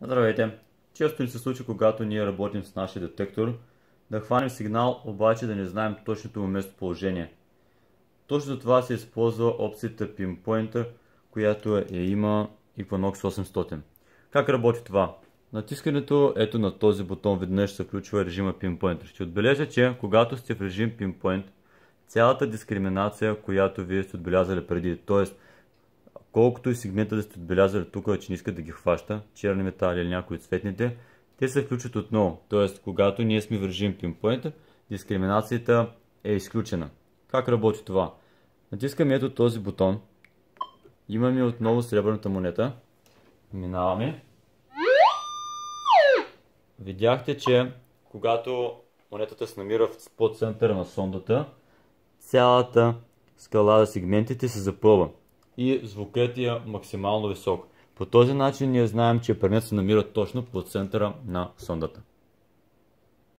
Здравейте! Често ни се случва, когато ние работим с нашия детектор, да хванем сигнал, обаче да не знаем точното му местоположение. Точно за това се използва опцията Pinpointer, която я има Equinox 800. Как работи това? Натискането ето на този бутон веднъж се включва режима Pinpointer. Ще отбележа, че когато сте в режим Pinpoint, цялата дискриминация, която вие сте отбелязали преди, т.е Колкото и сегмента да сте отбелязали тук, че не искат да ги хваща, черни метали или някои от цветните, те се включат отново, т.е. когато ние сме в режим Pinpoint, дискриминацията е изключена. Как работи това? Натискаме ето този бутон, имаме отново сребърната монета, минаваме. Видяхте, че когато монетата се намира в центъра на сондата, цялата скала за сегментите се запълва и звукът е максимално висок. По този начин ние знаем, че пренецът се намира точно под центъра на сондата.